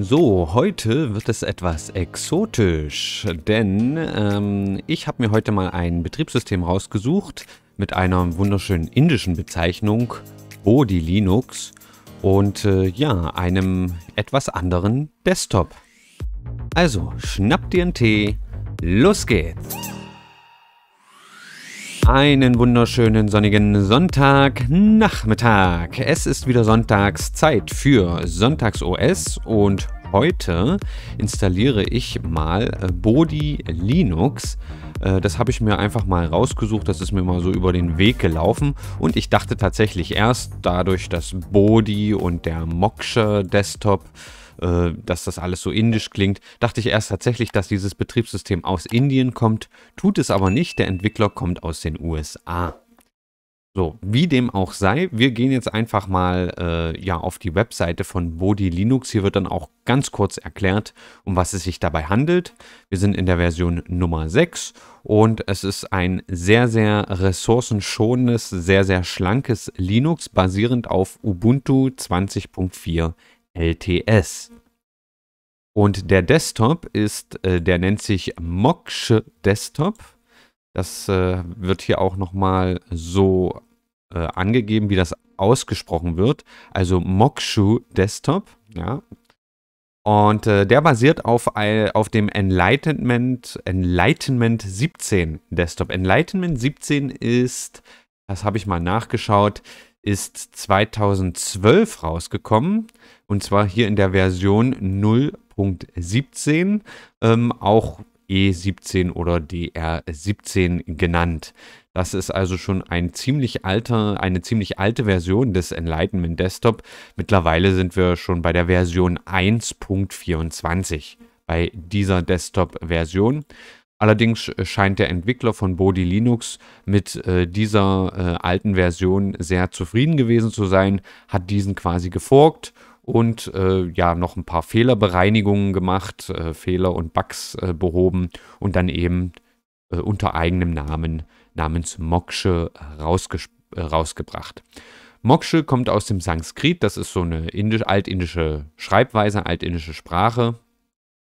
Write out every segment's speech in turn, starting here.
So, heute wird es etwas exotisch, denn ähm, ich habe mir heute mal ein Betriebssystem rausgesucht mit einer wunderschönen indischen Bezeichnung, Bodhi Linux und äh, ja, einem etwas anderen Desktop. Also, schnapp dir einen Tee, los geht's! Einen wunderschönen sonnigen Sonntagnachmittag. Es ist wieder Sonntagszeit für Sonntags OS und heute installiere ich mal äh, Body Linux. Äh, das habe ich mir einfach mal rausgesucht, das ist mir mal so über den Weg gelaufen und ich dachte tatsächlich erst dadurch, dass Body und der Moksha Desktop äh, dass das alles so indisch klingt. Dachte ich erst tatsächlich, dass dieses Betriebssystem aus Indien kommt, tut es aber nicht, der Entwickler kommt aus den USA. So, wie dem auch sei, wir gehen jetzt einfach mal äh, ja, auf die Webseite von Bodhi Linux. Hier wird dann auch ganz kurz erklärt, um was es sich dabei handelt. Wir sind in der Version Nummer 6 und es ist ein sehr, sehr ressourcenschonendes, sehr, sehr schlankes Linux basierend auf Ubuntu 20.4 LTS. Und der Desktop ist, äh, der nennt sich Moksh Desktop. Das äh, wird hier auch nochmal so äh, angegeben, wie das ausgesprochen wird. Also Mokshu Desktop, ja. Und äh, der basiert auf, auf dem Enlightenment, Enlightenment 17 Desktop. Enlightenment 17 ist, das habe ich mal nachgeschaut, ist 2012 rausgekommen und zwar hier in der Version 0.17, ähm, auch E17 oder DR17 genannt. Das ist also schon ein ziemlich alter, eine ziemlich alte Version des Enlightenment Desktop. Mittlerweile sind wir schon bei der Version 1.24 bei dieser Desktop-Version. Allerdings äh, scheint der Entwickler von Bodhi Linux mit äh, dieser äh, alten Version sehr zufrieden gewesen zu sein, hat diesen quasi geforkt und äh, ja noch ein paar Fehlerbereinigungen gemacht, äh, Fehler und Bugs äh, behoben und dann eben unter eigenem Namen namens Mokshe rausgebracht. Moksche kommt aus dem Sanskrit, das ist so eine indisch, altindische Schreibweise, altindische Sprache.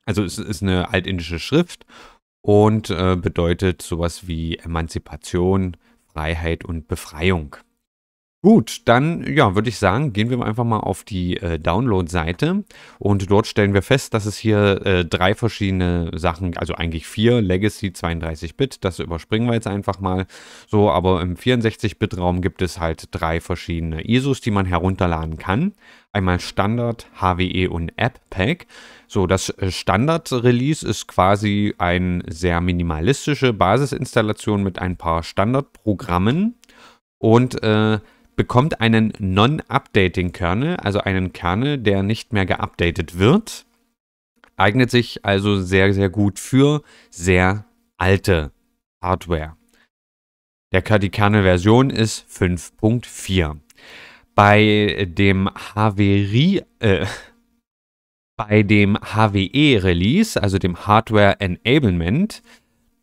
Also es ist eine altindische Schrift und äh, bedeutet sowas wie Emanzipation, Freiheit und Befreiung. Gut, dann ja, würde ich sagen, gehen wir einfach mal auf die äh, Download-Seite und dort stellen wir fest, dass es hier äh, drei verschiedene Sachen, also eigentlich vier, Legacy 32-Bit, das überspringen wir jetzt einfach mal so, aber im 64-Bit-Raum gibt es halt drei verschiedene ISOs, die man herunterladen kann. Einmal Standard, HWE und App-Pack. So, das äh, Standard-Release ist quasi eine sehr minimalistische Basisinstallation mit ein paar Standardprogrammen. Und äh, bekommt einen Non-Updating-Kernel, also einen Kernel, der nicht mehr geupdatet wird. Eignet sich also sehr, sehr gut für sehr alte Hardware. Der, die Kernel-Version ist 5.4. Bei dem HWRI, äh, bei dem HWE Release, also dem Hardware Enablement,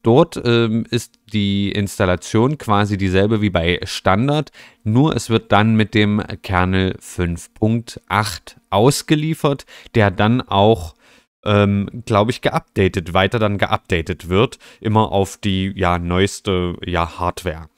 Dort ähm, ist die Installation quasi dieselbe wie bei Standard, nur es wird dann mit dem Kernel 5.8 ausgeliefert, der dann auch, ähm, glaube ich, geupdatet, weiter dann geupdatet wird, immer auf die ja, neueste ja, Hardware.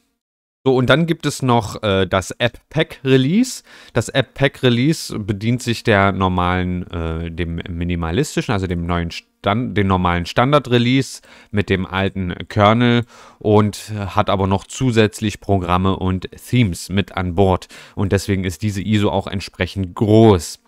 So, und dann gibt es noch äh, das App-Pack-Release. Das App-Pack-Release bedient sich der normalen, äh, dem minimalistischen, also dem neuen Standard dann den normalen Standard-Release mit dem alten Kernel und hat aber noch zusätzlich Programme und Themes mit an Bord. Und deswegen ist diese ISO auch entsprechend groß.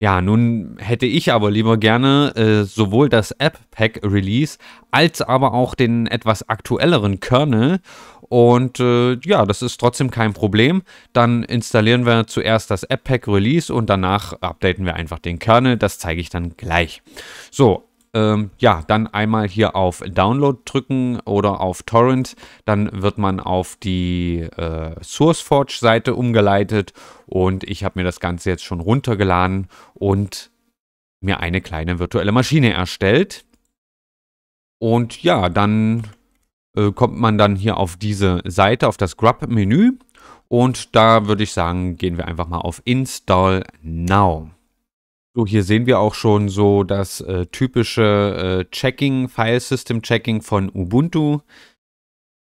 Ja, nun hätte ich aber lieber gerne äh, sowohl das App-Pack-Release als aber auch den etwas aktuelleren Kernel. Und äh, ja, das ist trotzdem kein Problem. Dann installieren wir zuerst das App-Pack-Release und danach updaten wir einfach den Kernel. Das zeige ich dann gleich. So, ähm, ja, dann einmal hier auf Download drücken oder auf Torrent. Dann wird man auf die äh, SourceForge-Seite umgeleitet und ich habe mir das Ganze jetzt schon runtergeladen und mir eine kleine virtuelle Maschine erstellt. Und ja, dann äh, kommt man dann hier auf diese Seite, auf das Grub-Menü. Und da würde ich sagen, gehen wir einfach mal auf Install Now. So, hier sehen wir auch schon so das äh, typische äh, Checking, File-System-Checking von Ubuntu.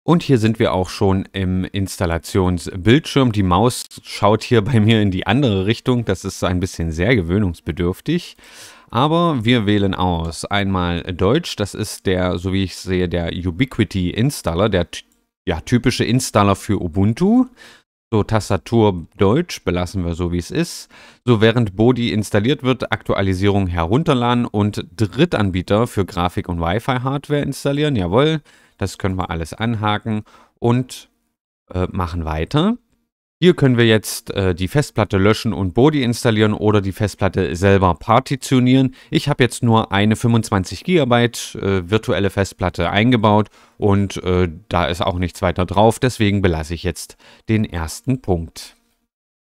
Und hier sind wir auch schon im Installationsbildschirm. Die Maus schaut hier bei mir in die andere Richtung. Das ist ein bisschen sehr gewöhnungsbedürftig. Aber wir wählen aus einmal Deutsch. Das ist der, so wie ich sehe, der Ubiquity Installer, der ja, typische Installer für Ubuntu. So, Tastatur Deutsch belassen wir so, wie es ist. So, während Bodi installiert wird, Aktualisierung herunterladen und Drittanbieter für Grafik- und Wi-Fi-Hardware installieren. Jawohl, das können wir alles anhaken und äh, machen weiter. Hier können wir jetzt äh, die Festplatte löschen und Body installieren oder die Festplatte selber partitionieren. Ich habe jetzt nur eine 25 GB äh, virtuelle Festplatte eingebaut und äh, da ist auch nichts weiter drauf, deswegen belasse ich jetzt den ersten Punkt.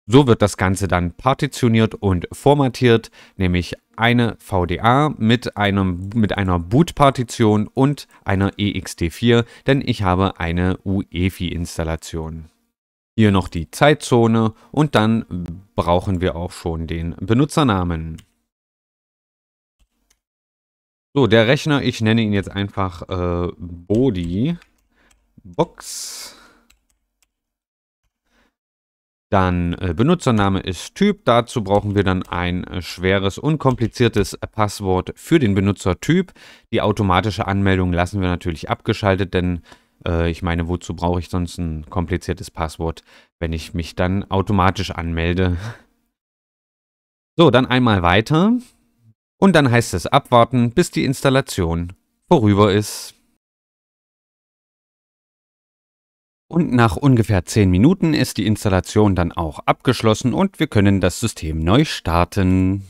So wird das Ganze dann partitioniert und formatiert, nämlich eine VDA mit, einem, mit einer Boot-Partition und einer EXT4, denn ich habe eine UEFI-Installation. Hier noch die Zeitzone und dann brauchen wir auch schon den Benutzernamen. So, der Rechner, ich nenne ihn jetzt einfach äh, Body Box. Dann äh, Benutzername ist Typ. Dazu brauchen wir dann ein äh, schweres, unkompliziertes äh, Passwort für den Benutzertyp. Die automatische Anmeldung lassen wir natürlich abgeschaltet, denn äh, ich meine, wozu brauche ich sonst ein kompliziertes Passwort, wenn ich mich dann automatisch anmelde? So, dann einmal weiter. Und dann heißt es abwarten, bis die Installation vorüber ist. Und nach ungefähr 10 Minuten ist die Installation dann auch abgeschlossen und wir können das System neu starten.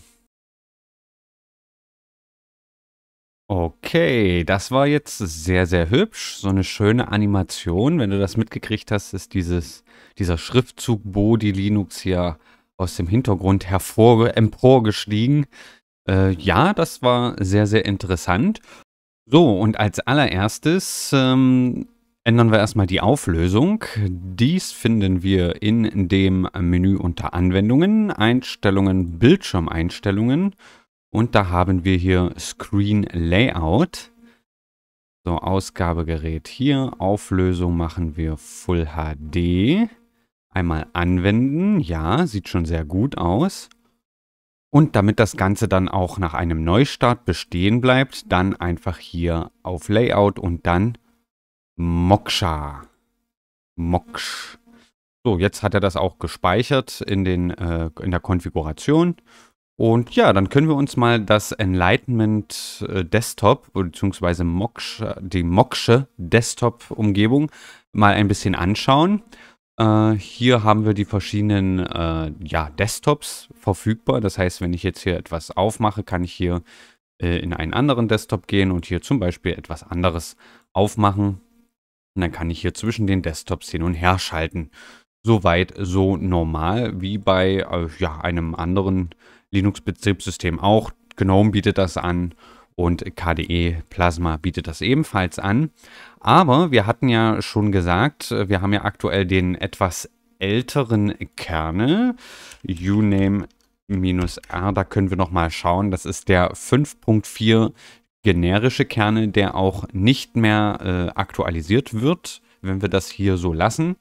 Okay, das war jetzt sehr, sehr hübsch. So eine schöne Animation. Wenn du das mitgekriegt hast, ist dieses, dieser Schriftzug Bodi Linux hier aus dem Hintergrund hervor, emporgestiegen. Äh, ja, das war sehr, sehr interessant. So, und als allererstes ähm, ändern wir erstmal die Auflösung. Dies finden wir in dem Menü unter Anwendungen, Einstellungen, Bildschirmeinstellungen. Und da haben wir hier Screen Layout. So, Ausgabegerät hier. Auflösung machen wir Full HD. Einmal anwenden. Ja, sieht schon sehr gut aus. Und damit das Ganze dann auch nach einem Neustart bestehen bleibt, dann einfach hier auf Layout und dann Moksha. Moksch. So, jetzt hat er das auch gespeichert in, den, äh, in der Konfiguration. Und ja, dann können wir uns mal das Enlightenment äh, Desktop bzw. Moksh, die Mokshe Desktop Umgebung mal ein bisschen anschauen. Äh, hier haben wir die verschiedenen äh, ja, Desktops verfügbar. Das heißt, wenn ich jetzt hier etwas aufmache, kann ich hier äh, in einen anderen Desktop gehen und hier zum Beispiel etwas anderes aufmachen. Und dann kann ich hier zwischen den Desktops hin und her schalten. Soweit so normal wie bei äh, ja, einem anderen Desktop Linux-Betriebssystem auch. GNOME bietet das an und KDE Plasma bietet das ebenfalls an. Aber wir hatten ja schon gesagt, wir haben ja aktuell den etwas älteren Kernel, uname-r, da können wir nochmal schauen. Das ist der 5.4 generische Kernel, der auch nicht mehr äh, aktualisiert wird, wenn wir das hier so lassen.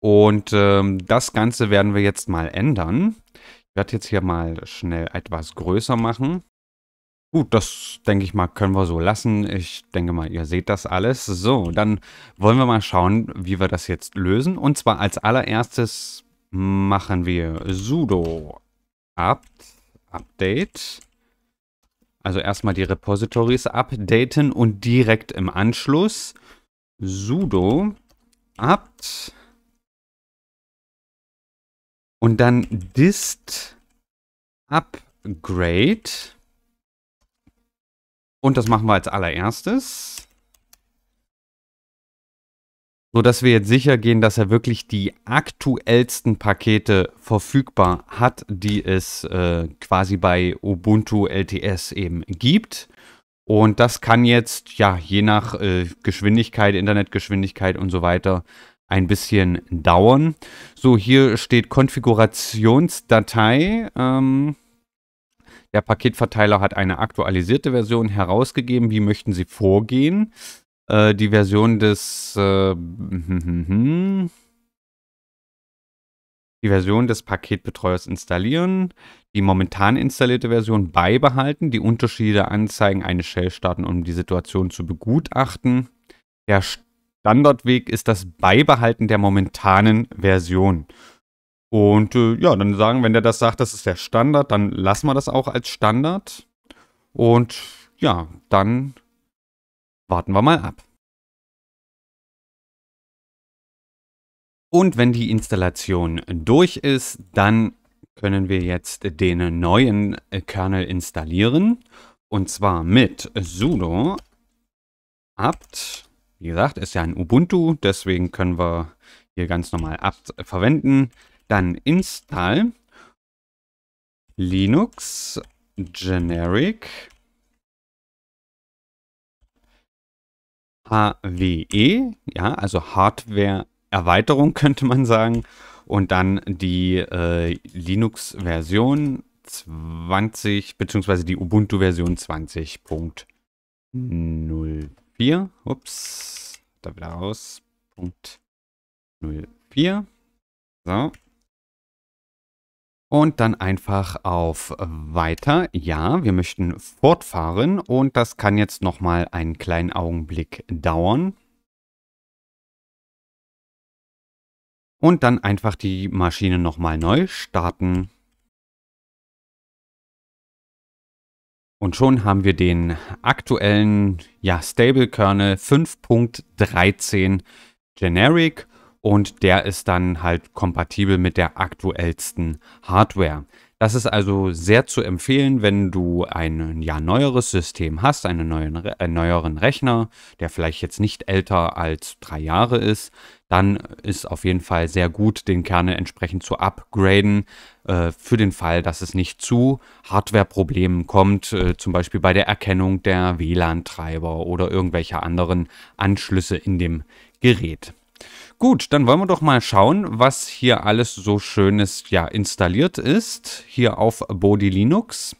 Und ähm, das Ganze werden wir jetzt mal ändern. Das jetzt hier mal schnell etwas größer machen. Gut, das denke ich mal, können wir so lassen. Ich denke mal, ihr seht das alles. So, dann wollen wir mal schauen, wie wir das jetzt lösen. Und zwar als allererstes machen wir sudo apt update. Also erstmal die Repositories updaten und direkt im Anschluss sudo apt und dann dist upgrade. Und das machen wir als allererstes. So dass wir jetzt sicher gehen, dass er wirklich die aktuellsten Pakete verfügbar hat, die es äh, quasi bei Ubuntu LTS eben gibt. Und das kann jetzt, ja, je nach äh, Geschwindigkeit, Internetgeschwindigkeit und so weiter, ein bisschen dauern. So, hier steht Konfigurationsdatei. Ähm, der Paketverteiler hat eine aktualisierte Version herausgegeben. Wie möchten Sie vorgehen? Äh, die Version des... Äh, die Version des Paketbetreuers installieren, die momentan installierte Version beibehalten, die Unterschiede anzeigen, eine Shell starten, um die Situation zu begutachten. Der St Standardweg ist das Beibehalten der momentanen Version. Und äh, ja, dann sagen, wenn der das sagt, das ist der Standard, dann lassen wir das auch als Standard. Und ja, dann warten wir mal ab. Und wenn die Installation durch ist, dann können wir jetzt den neuen Kernel installieren. Und zwar mit sudo apt wie gesagt, ist ja ein Ubuntu, deswegen können wir hier ganz normal apt verwenden. Dann install Linux generic HWE, ja, also Hardware Erweiterung könnte man sagen. Und dann die äh, Linux-Version 20, beziehungsweise die Ubuntu-Version 20.0. 04. Ups. Da wieder raus. Punkt 04. So. Und dann einfach auf Weiter. Ja, wir möchten fortfahren und das kann jetzt nochmal einen kleinen Augenblick dauern. Und dann einfach die Maschine nochmal neu starten. Und schon haben wir den aktuellen ja, Stable-Kernel 5.13 Generic und der ist dann halt kompatibel mit der aktuellsten Hardware. Das ist also sehr zu empfehlen, wenn du ein ja, neueres System hast, einen, neuen, einen neueren Rechner, der vielleicht jetzt nicht älter als drei Jahre ist, dann ist auf jeden Fall sehr gut, den Kern entsprechend zu upgraden, äh, für den Fall, dass es nicht zu Hardware-Problemen kommt, äh, zum Beispiel bei der Erkennung der WLAN-Treiber oder irgendwelcher anderen Anschlüsse in dem Gerät. Gut, dann wollen wir doch mal schauen, was hier alles so schönes ja, installiert ist, hier auf Body Linux.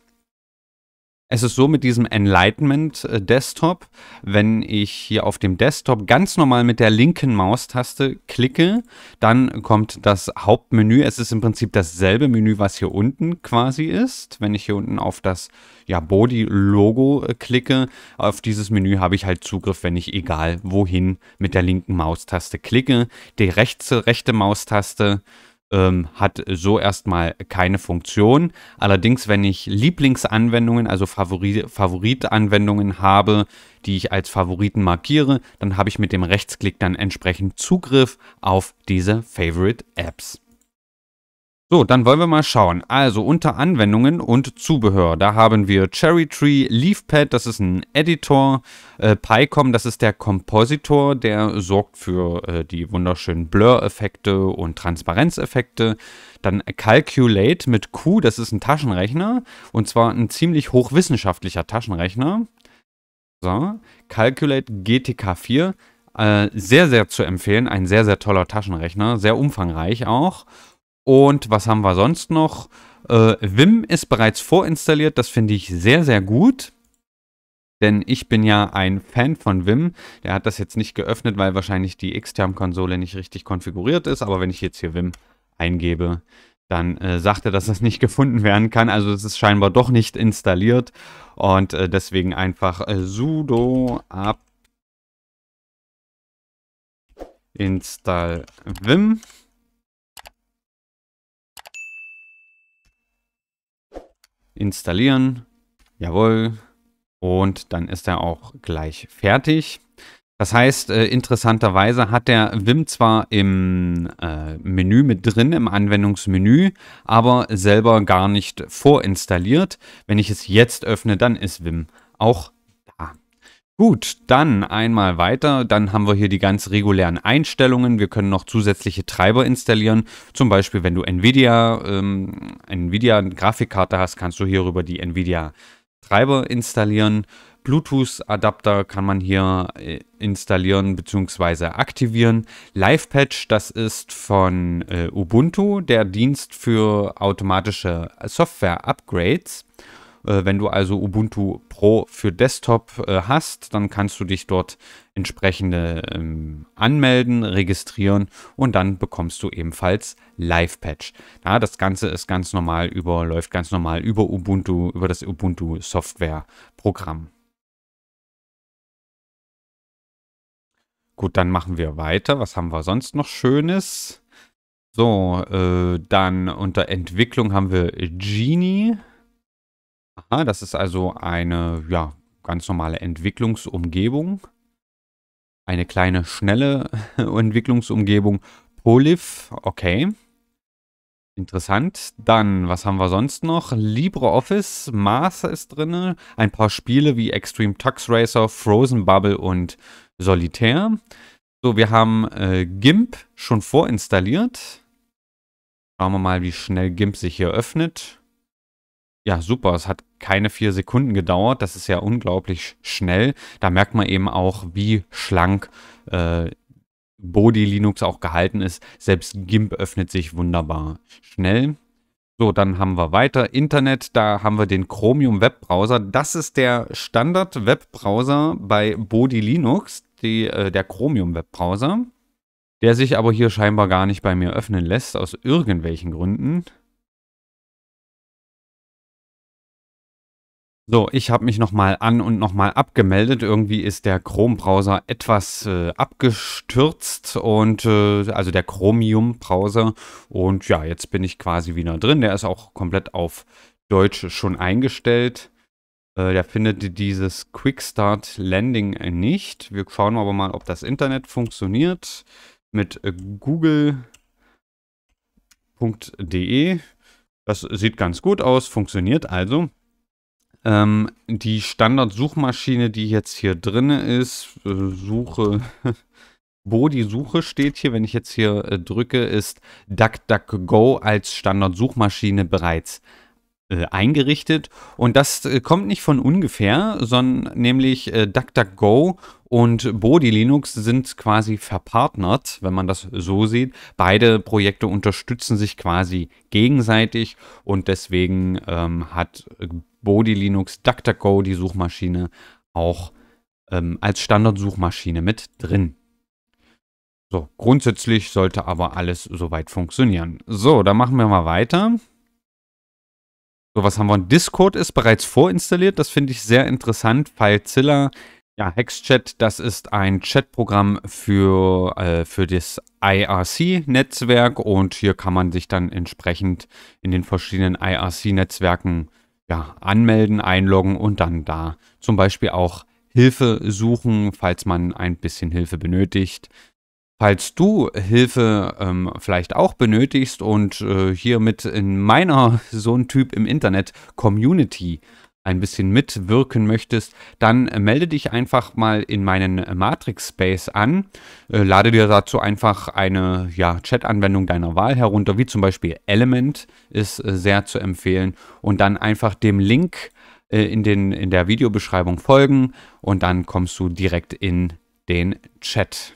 Es ist so mit diesem Enlightenment äh, Desktop, wenn ich hier auf dem Desktop ganz normal mit der linken Maustaste klicke, dann kommt das Hauptmenü. Es ist im Prinzip dasselbe Menü, was hier unten quasi ist. Wenn ich hier unten auf das ja, Body-Logo äh, klicke, auf dieses Menü habe ich halt Zugriff, wenn ich egal wohin mit der linken Maustaste klicke. Die rechte, rechte Maustaste ähm, hat so erstmal keine Funktion. Allerdings, wenn ich Lieblingsanwendungen, also Favori Favoritanwendungen habe, die ich als Favoriten markiere, dann habe ich mit dem Rechtsklick dann entsprechend Zugriff auf diese Favorite Apps. So, dann wollen wir mal schauen. Also unter Anwendungen und Zubehör, da haben wir Cherry Tree, Leafpad, das ist ein Editor, äh, PyCom, das ist der Kompositor, der sorgt für äh, die wunderschönen Blur-Effekte und Transparenzeffekte. Dann Calculate mit Q, das ist ein Taschenrechner und zwar ein ziemlich hochwissenschaftlicher Taschenrechner. So, Calculate GTK4, äh, sehr, sehr zu empfehlen, ein sehr, sehr toller Taschenrechner, sehr umfangreich auch. Und was haben wir sonst noch? Äh, Vim ist bereits vorinstalliert, das finde ich sehr, sehr gut. Denn ich bin ja ein Fan von Vim. Der hat das jetzt nicht geöffnet, weil wahrscheinlich die Xterm-Konsole nicht richtig konfiguriert ist. Aber wenn ich jetzt hier Vim eingebe, dann äh, sagt er, dass das nicht gefunden werden kann. Also es ist scheinbar doch nicht installiert. Und äh, deswegen einfach äh, sudo ab install vim. installieren. Jawohl. Und dann ist er auch gleich fertig. Das heißt, äh, interessanterweise hat der Vim zwar im äh, Menü mit drin, im Anwendungsmenü, aber selber gar nicht vorinstalliert. Wenn ich es jetzt öffne, dann ist Vim auch Gut, dann einmal weiter. Dann haben wir hier die ganz regulären Einstellungen. Wir können noch zusätzliche Treiber installieren. Zum Beispiel, wenn du NVIDIA, ähm, NVIDIA Grafikkarte hast, kannst du hierüber die NVIDIA Treiber installieren. Bluetooth-Adapter kann man hier äh, installieren bzw. aktivieren. Live-Patch, das ist von äh, Ubuntu, der Dienst für automatische Software-Upgrades. Äh, wenn du also Ubuntu Pro für Desktop äh, hast, dann kannst du dich dort entsprechende ähm, anmelden, registrieren und dann bekommst du ebenfalls Live-Patch. Ja, das Ganze ist ganz normal über, läuft ganz normal über Ubuntu, über das Ubuntu Software-Programm. Gut, dann machen wir weiter. Was haben wir sonst noch Schönes? So, äh, dann unter Entwicklung haben wir Genie. Aha, das ist also eine ja, ganz normale Entwicklungsumgebung. Eine kleine, schnelle Entwicklungsumgebung. Polyf, okay. Interessant. Dann, was haben wir sonst noch? LibreOffice, Mars ist drin. Ein paar Spiele wie Extreme Tux Racer, Frozen Bubble und Solitaire. So, wir haben äh, GIMP schon vorinstalliert. Schauen wir mal, wie schnell GIMP sich hier öffnet. Ja, super. Es hat keine vier Sekunden gedauert. Das ist ja unglaublich schnell. Da merkt man eben auch, wie schlank äh, Body Linux auch gehalten ist. Selbst GIMP öffnet sich wunderbar schnell. So, dann haben wir weiter Internet. Da haben wir den Chromium Webbrowser. Das ist der Standard Webbrowser bei Body Linux, die, äh, der Chromium Webbrowser, der sich aber hier scheinbar gar nicht bei mir öffnen lässt aus irgendwelchen Gründen. So, ich habe mich nochmal an und nochmal abgemeldet. Irgendwie ist der Chrome-Browser etwas äh, abgestürzt und äh, also der Chromium-Browser. Und ja, jetzt bin ich quasi wieder drin. Der ist auch komplett auf Deutsch schon eingestellt. Äh, der findet dieses Quick Start Landing nicht. Wir schauen aber mal, ob das Internet funktioniert mit äh, google.de. Das sieht ganz gut aus, funktioniert also. Ähm, die Standard-Suchmaschine, die jetzt hier drin ist, äh, Suche, wo die Suche steht hier, wenn ich jetzt hier äh, drücke, ist DuckDuckGo als Standard-Suchmaschine bereits äh, eingerichtet. Und das äh, kommt nicht von ungefähr, sondern nämlich äh, DuckDuckGo und Body Linux sind quasi verpartnert, wenn man das so sieht. Beide Projekte unterstützen sich quasi gegenseitig und deswegen ähm, hat äh, Body Linux, DuckDuckGo, die Suchmaschine, auch ähm, als Standardsuchmaschine mit drin. So, grundsätzlich sollte aber alles soweit funktionieren. So, dann machen wir mal weiter. So, was haben wir? Discord ist bereits vorinstalliert. Das finde ich sehr interessant. FileZilla, ja, Hexchat, das ist ein Chatprogramm für, äh, für das IRC-Netzwerk und hier kann man sich dann entsprechend in den verschiedenen IRC-Netzwerken ja, anmelden, einloggen und dann da zum Beispiel auch Hilfe suchen, falls man ein bisschen Hilfe benötigt. Falls du Hilfe ähm, vielleicht auch benötigst und äh, hier mit in meiner so ein Typ im Internet Community ein bisschen mitwirken möchtest, dann äh, melde dich einfach mal in meinen äh, Matrix Space an. Äh, lade dir dazu einfach eine ja, Chat-Anwendung deiner Wahl herunter, wie zum Beispiel Element ist sehr zu empfehlen. Und dann einfach dem Link in, den, in der Videobeschreibung folgen und dann kommst du direkt in den Chat.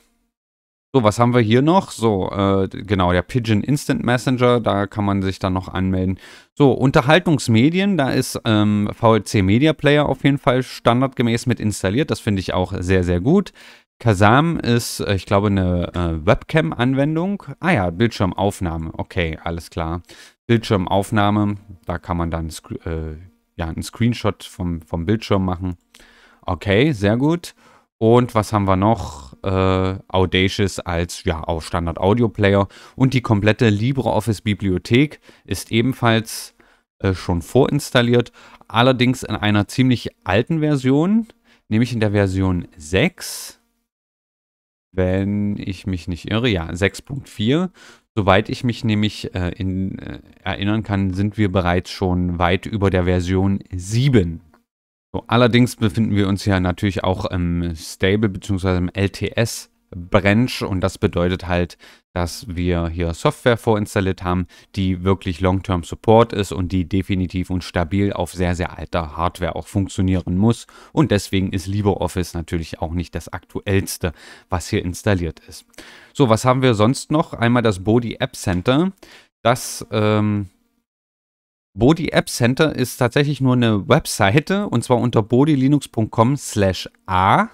So, was haben wir hier noch? So, äh, genau, der Pigeon Instant Messenger, da kann man sich dann noch anmelden. So, Unterhaltungsmedien, da ist ähm, VLC Media Player auf jeden Fall standardgemäß mit installiert. Das finde ich auch sehr, sehr gut. Kazam ist, äh, ich glaube, eine äh, Webcam-Anwendung. Ah ja, Bildschirmaufnahme. Okay, alles klar. Bildschirmaufnahme, da kann man dann äh, ja, einen Screenshot vom, vom Bildschirm machen. Okay, sehr gut. Und was haben wir noch? Äh, Audacious als ja auch Standard Audio Player und die komplette LibreOffice Bibliothek ist ebenfalls äh, schon vorinstalliert, allerdings in einer ziemlich alten Version, nämlich in der Version 6. Wenn ich mich nicht irre, ja, 6.4. Soweit ich mich nämlich äh, in, äh, erinnern kann, sind wir bereits schon weit über der Version 7. So, allerdings befinden wir uns ja natürlich auch im Stable bzw. im LTS Branch und das bedeutet halt, dass wir hier Software vorinstalliert haben, die wirklich Long-Term Support ist und die definitiv und stabil auf sehr, sehr alter Hardware auch funktionieren muss. Und deswegen ist LibreOffice natürlich auch nicht das aktuellste, was hier installiert ist. So, was haben wir sonst noch? Einmal das Body App Center. Das ähm, Bodhi App Center ist tatsächlich nur eine Webseite und zwar unter bodilinux.com slash a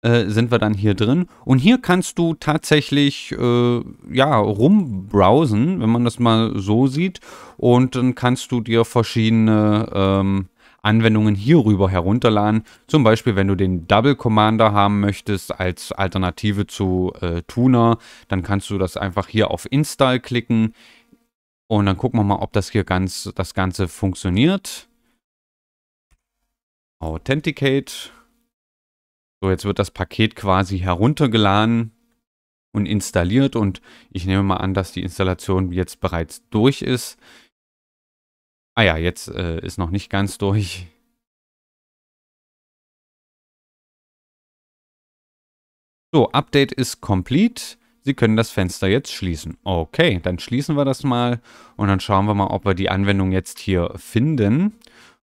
äh, sind wir dann hier drin. Und hier kannst du tatsächlich äh, ja, rumbrowsen, wenn man das mal so sieht. Und dann kannst du dir verschiedene ähm, Anwendungen hierüber herunterladen. Zum Beispiel, wenn du den Double Commander haben möchtest als Alternative zu äh, Tuna, dann kannst du das einfach hier auf Install klicken. Und dann gucken wir mal, ob das hier ganz, das Ganze funktioniert. Authenticate. So, jetzt wird das Paket quasi heruntergeladen und installiert und ich nehme mal an, dass die Installation jetzt bereits durch ist. Ah ja, jetzt äh, ist noch nicht ganz durch. So, Update ist complete. Sie können das Fenster jetzt schließen. Okay, dann schließen wir das mal und dann schauen wir mal, ob wir die Anwendung jetzt hier finden.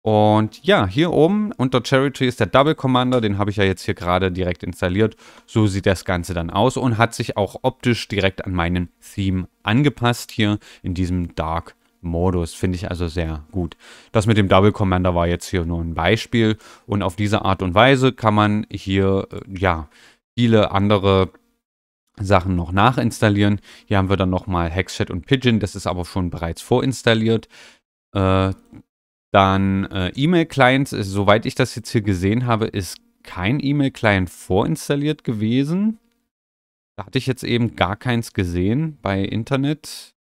Und ja, hier oben unter Charity ist der Double Commander, den habe ich ja jetzt hier gerade direkt installiert. So sieht das Ganze dann aus und hat sich auch optisch direkt an meinen Theme angepasst hier in diesem Dark Modus. Finde ich also sehr gut. Das mit dem Double Commander war jetzt hier nur ein Beispiel und auf diese Art und Weise kann man hier, äh, ja, viele andere Sachen noch nachinstallieren. Hier haben wir dann nochmal Hexchat und Pigeon, das ist aber schon bereits vorinstalliert. Äh, dann äh, e mail clients äh, soweit ich das jetzt hier gesehen habe, ist kein E-Mail-Client vorinstalliert gewesen. Da hatte ich jetzt eben gar keins gesehen bei Internet.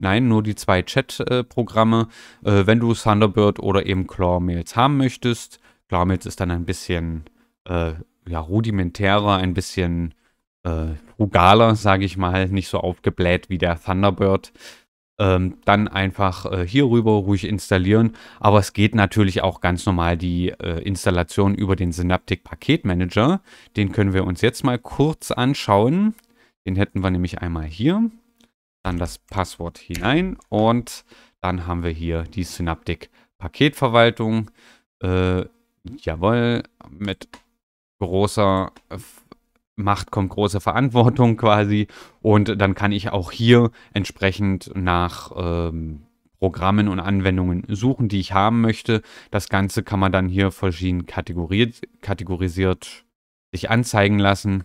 Nein, nur die zwei Chat-Programme. Äh, wenn du Thunderbird oder eben Claw-Mails haben möchtest, Claw-Mails ist dann ein bisschen äh, ja, rudimentärer, ein bisschen äh, frugaler, sage ich mal, nicht so aufgebläht wie der Thunderbird. Ähm, dann einfach äh, rüber ruhig installieren. Aber es geht natürlich auch ganz normal die äh, Installation über den Synaptic Paket Manager. Den können wir uns jetzt mal kurz anschauen. Den hätten wir nämlich einmal hier. Dann das Passwort hinein und dann haben wir hier die Synaptic Paketverwaltung. Äh, jawohl, mit großer Macht kommt große Verantwortung quasi. Und dann kann ich auch hier entsprechend nach ähm, Programmen und Anwendungen suchen, die ich haben möchte. Das Ganze kann man dann hier verschieden kategorisiert, kategorisiert sich anzeigen lassen.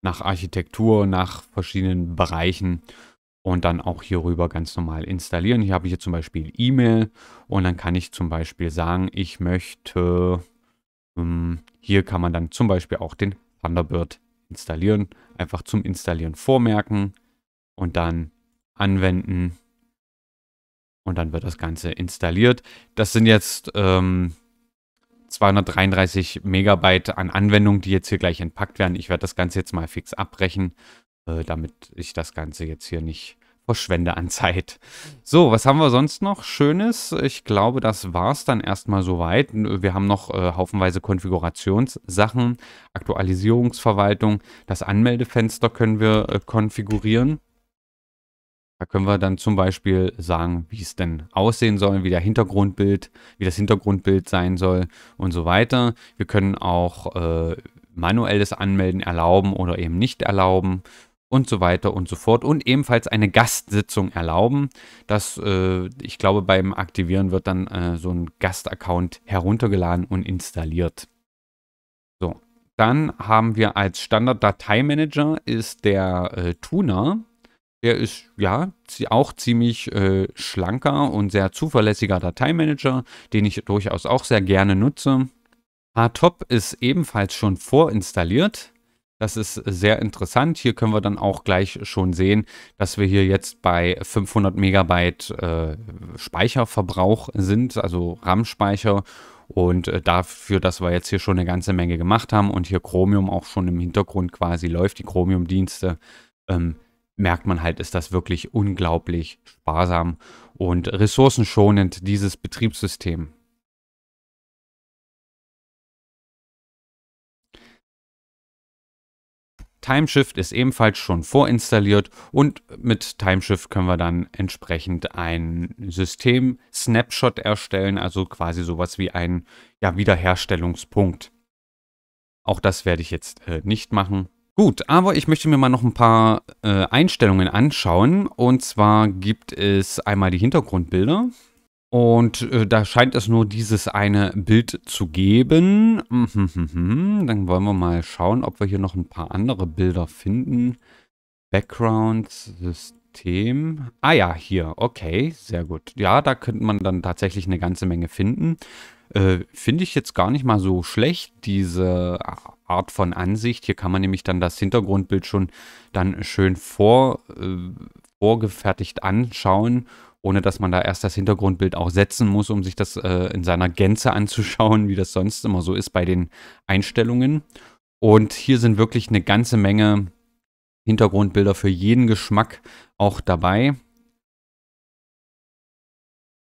Nach Architektur, nach verschiedenen Bereichen und dann auch hierüber ganz normal installieren. Hier habe ich jetzt zum Beispiel E-Mail und dann kann ich zum Beispiel sagen, ich möchte, ähm, hier kann man dann zum Beispiel auch den Thunderbird installieren. Einfach zum Installieren vormerken und dann anwenden. Und dann wird das Ganze installiert. Das sind jetzt ähm, 233 Megabyte an Anwendungen, die jetzt hier gleich entpackt werden. Ich werde das Ganze jetzt mal fix abbrechen, äh, damit ich das Ganze jetzt hier nicht verschwende an Zeit. So, was haben wir sonst noch Schönes? Ich glaube, das war es dann erstmal soweit. Wir haben noch äh, haufenweise Konfigurationssachen, Aktualisierungsverwaltung, das Anmeldefenster können wir äh, konfigurieren. Da können wir dann zum Beispiel sagen, wie es denn aussehen soll, wie der Hintergrundbild, wie das Hintergrundbild sein soll und so weiter. Wir können auch äh, manuelles Anmelden erlauben oder eben nicht erlauben und so weiter und so fort und ebenfalls eine Gastsitzung erlauben. Das, äh, ich glaube, beim Aktivieren wird dann äh, so ein Gastaccount heruntergeladen und installiert. So, dann haben wir als Standard-Dateimanager ist der äh, Tuner. Der ist ja auch ziemlich äh, schlanker und sehr zuverlässiger Dateimanager, den ich durchaus auch sehr gerne nutze. HTOP ist ebenfalls schon vorinstalliert. Das ist sehr interessant. Hier können wir dann auch gleich schon sehen, dass wir hier jetzt bei 500 Megabyte äh, Speicherverbrauch sind, also RAM-Speicher. Und äh, dafür, dass wir jetzt hier schon eine ganze Menge gemacht haben und hier Chromium auch schon im Hintergrund quasi läuft, die Chromium-Dienste, ähm, merkt man halt, ist das wirklich unglaublich sparsam und ressourcenschonend, dieses Betriebssystem. Timeshift ist ebenfalls schon vorinstalliert und mit Timeshift können wir dann entsprechend ein System-Snapshot erstellen, also quasi sowas wie ein ja, Wiederherstellungspunkt. Auch das werde ich jetzt äh, nicht machen. Gut, aber ich möchte mir mal noch ein paar äh, Einstellungen anschauen. Und zwar gibt es einmal die Hintergrundbilder. Und äh, da scheint es nur dieses eine Bild zu geben. Mhm, mhm, mhm. Dann wollen wir mal schauen, ob wir hier noch ein paar andere Bilder finden. Background, System. Ah ja, hier. Okay, sehr gut. Ja, da könnte man dann tatsächlich eine ganze Menge finden. Äh, Finde ich jetzt gar nicht mal so schlecht, diese Art von Ansicht. Hier kann man nämlich dann das Hintergrundbild schon dann schön vor, äh, vorgefertigt anschauen ohne dass man da erst das Hintergrundbild auch setzen muss, um sich das äh, in seiner Gänze anzuschauen, wie das sonst immer so ist bei den Einstellungen. Und hier sind wirklich eine ganze Menge Hintergrundbilder für jeden Geschmack auch dabei.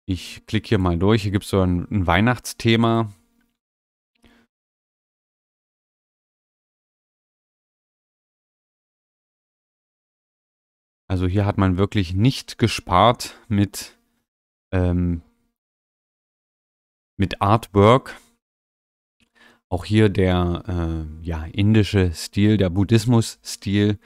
Ich klicke hier mal durch. Hier gibt es so ein, ein Weihnachtsthema. Also hier hat man wirklich nicht gespart mit, ähm, mit Artwork. Auch hier der äh, ja, indische Stil, der Buddhismus-Stil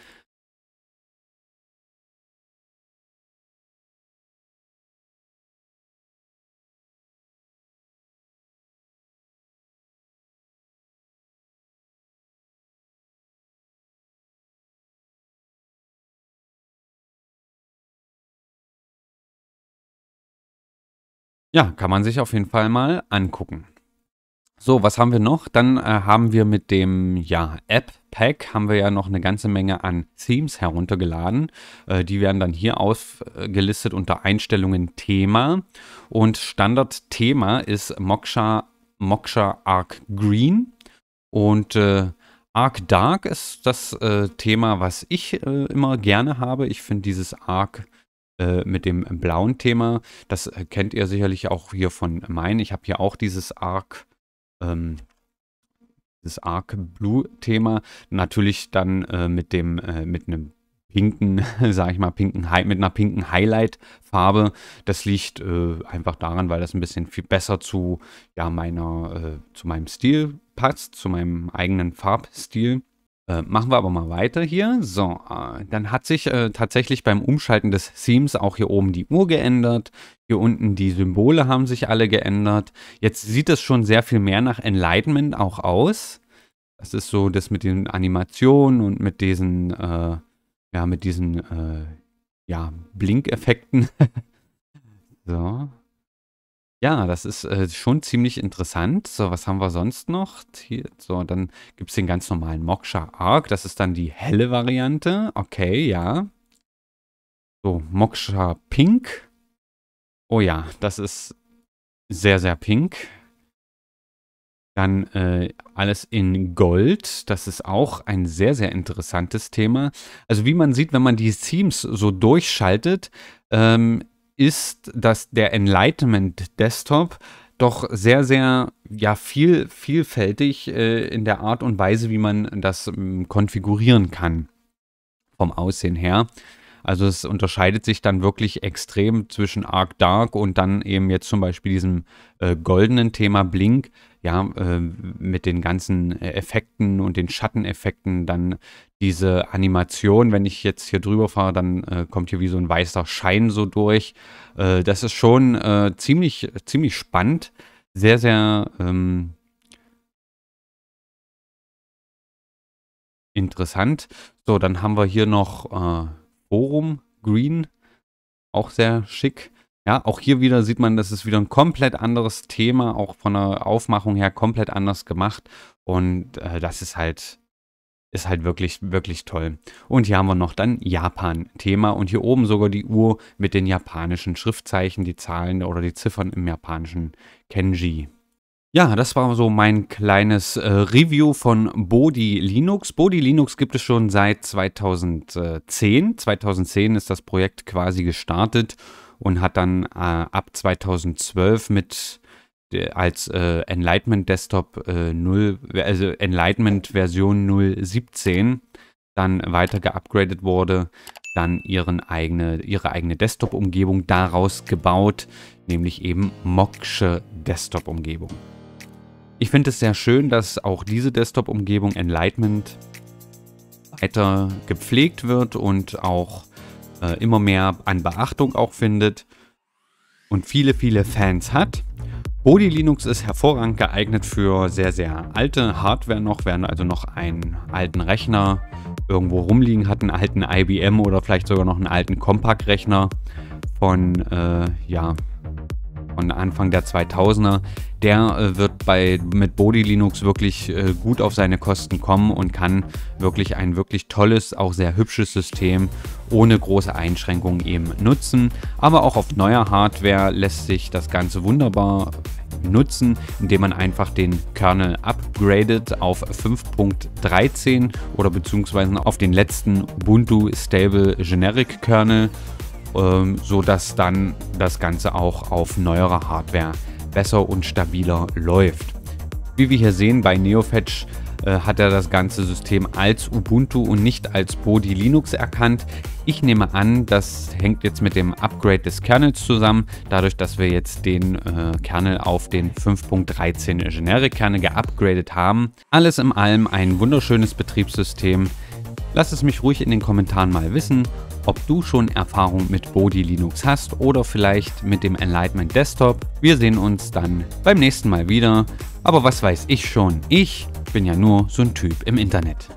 Ja, kann man sich auf jeden Fall mal angucken. So, was haben wir noch? Dann äh, haben wir mit dem ja, App-Pack haben wir ja noch eine ganze Menge an Themes heruntergeladen. Äh, die werden dann hier ausgelistet unter Einstellungen Thema. Und Standard-Thema ist Moksha, Moksha Arc Green. Und äh, Arc Dark ist das äh, Thema, was ich äh, immer gerne habe. Ich finde dieses Arc äh, mit dem blauen Thema. Das äh, kennt ihr sicherlich auch hier von meinen. Ich habe hier auch dieses Arc. Ähm, dieses Arc Blue Thema natürlich dann äh, mit dem äh, mit einem pinken, sage ich mal, pinken mit einer pinken Highlight-Farbe. Das liegt äh, einfach daran, weil das ein bisschen viel besser zu ja meiner äh, zu meinem Stil passt, zu meinem eigenen Farbstil. Äh, machen wir aber mal weiter hier. So, äh, dann hat sich äh, tatsächlich beim Umschalten des Themes auch hier oben die Uhr geändert. Hier unten die Symbole haben sich alle geändert. Jetzt sieht es schon sehr viel mehr nach Enlightenment auch aus. Das ist so das mit den Animationen und mit diesen, äh, ja, mit diesen, äh, ja, Blinkeffekten. so. Ja, das ist äh, schon ziemlich interessant. So, was haben wir sonst noch? Hier, so, dann gibt es den ganz normalen Moksha Arc. Das ist dann die helle Variante. Okay, ja. So, Moksha Pink. Oh ja, das ist sehr, sehr pink. Dann äh, alles in Gold. Das ist auch ein sehr, sehr interessantes Thema. Also wie man sieht, wenn man die Themes so durchschaltet, ähm, ist, dass der Enlightenment Desktop doch sehr, sehr ja, viel, vielfältig äh, in der Art und Weise, wie man das ähm, konfigurieren kann. Vom Aussehen her. Also es unterscheidet sich dann wirklich extrem zwischen Arc Dark und dann eben jetzt zum Beispiel diesem äh, goldenen Thema Blink, ja, äh, mit den ganzen äh, Effekten und den Schatteneffekten, dann diese Animation, wenn ich jetzt hier drüber fahre, dann äh, kommt hier wie so ein weißer Schein so durch. Äh, das ist schon äh, ziemlich, ziemlich spannend, sehr, sehr ähm, interessant. So, dann haben wir hier noch Forum Green. Auch sehr schick. Ja, auch hier wieder sieht man, das ist wieder ein komplett anderes Thema, auch von der Aufmachung her komplett anders gemacht. Und äh, das ist halt, ist halt wirklich, wirklich toll. Und hier haben wir noch dann Japan-Thema und hier oben sogar die Uhr mit den japanischen Schriftzeichen, die Zahlen oder die Ziffern im japanischen Kenji. Ja, das war so mein kleines äh, Review von Bodi Linux. Bodi Linux gibt es schon seit 2010. 2010 ist das Projekt quasi gestartet und hat dann äh, ab 2012 mit als äh, Enlightenment Desktop 0, äh, also Enlightenment Version 0.17 dann weiter geupgradet wurde, dann ihren eigene, ihre eigene Desktop-Umgebung daraus gebaut, nämlich eben Moksche Desktop-Umgebung. Ich finde es sehr schön, dass auch diese Desktop-Umgebung Enlightenment weiter gepflegt wird und auch äh, immer mehr an Beachtung auch findet und viele, viele Fans hat. Body Linux ist hervorragend geeignet für sehr, sehr alte Hardware noch, wer also noch einen alten Rechner irgendwo rumliegen hat, einen alten IBM oder vielleicht sogar noch einen alten compact rechner von äh, ja, von Anfang der 2000er, der äh, wird bei, mit Body Linux wirklich äh, gut auf seine Kosten kommen und kann wirklich ein wirklich tolles, auch sehr hübsches System ohne große Einschränkungen eben nutzen. Aber auch auf neuer Hardware lässt sich das Ganze wunderbar nutzen, indem man einfach den Kernel upgradet auf 5.13 oder beziehungsweise auf den letzten Ubuntu Stable Generic Kernel ähm, sodass dann das Ganze auch auf neuerer Hardware besser und stabiler läuft. Wie wir hier sehen, bei NeoFetch äh, hat er das ganze System als Ubuntu und nicht als Body Linux erkannt. Ich nehme an, das hängt jetzt mit dem Upgrade des Kernels zusammen, dadurch, dass wir jetzt den äh, Kernel auf den 5.13 generic Kernel geupgradet haben. Alles in allem ein wunderschönes Betriebssystem. Lasst es mich ruhig in den Kommentaren mal wissen ob du schon Erfahrung mit Body Linux hast oder vielleicht mit dem Enlightenment Desktop. Wir sehen uns dann beim nächsten Mal wieder. Aber was weiß ich schon? Ich bin ja nur so ein Typ im Internet.